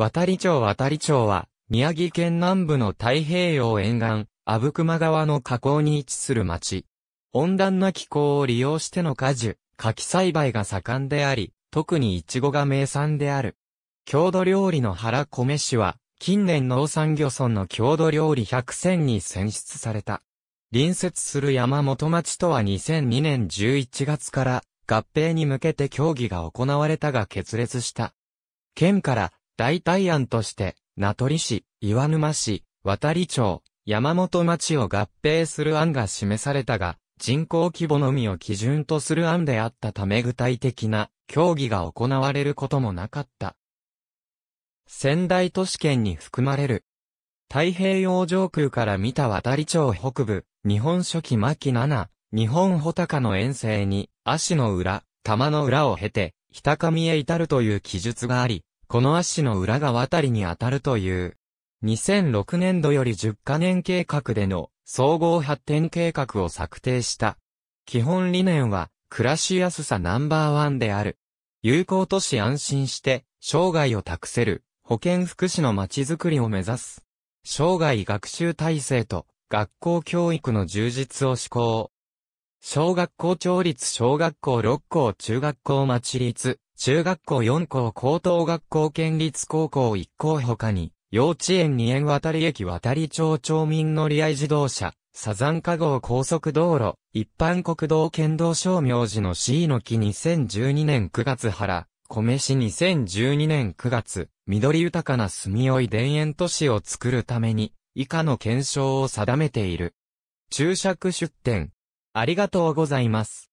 渡里町渡里町は、宮城県南部の太平洋沿岸、阿武隈川の河口に位置する町。温暖な気候を利用しての果樹、柿栽培が盛んであり、特にイチゴが名産である。郷土料理の原米市は、近年農産漁村の郷土料理100選に選出された。隣接する山本町とは2002年11月から合併に向けて協議が行われたが決裂した。県から代替案として、名取市、岩沼市、渡里町、山本町を合併する案が示されたが、人口規模のみを基準とする案であったため具体的な協議が行われることもなかった。仙台都市圏に含まれる。太平洋上空から見た渡里町北部、日本初期末期7、日本穂高の遠征に、足の裏、玉の裏を経て、北上へ至るという記述があり、この足の裏が渡りに当たるという。2006年度より10カ年計画での総合発展計画を策定した。基本理念は、暮らしやすさナンバーワンである。有効都市安心して、生涯を託せる、保健福祉のまちづくりを目指す。生涯学習体制と、学校教育の充実を施行。小学校町立小学校6校中学校町立、中学校4校高等学校県立高校1校他に、幼稚園2園渡り駅渡り町町民乗り合い自動車、サザンカ号高速道路、一般国道県道商名寺の C の木2012年9月原、米市2012年9月、緑豊かな住みよい田園都市を作るために、以下の検証を定めている。注釈出展。ありがとうございます。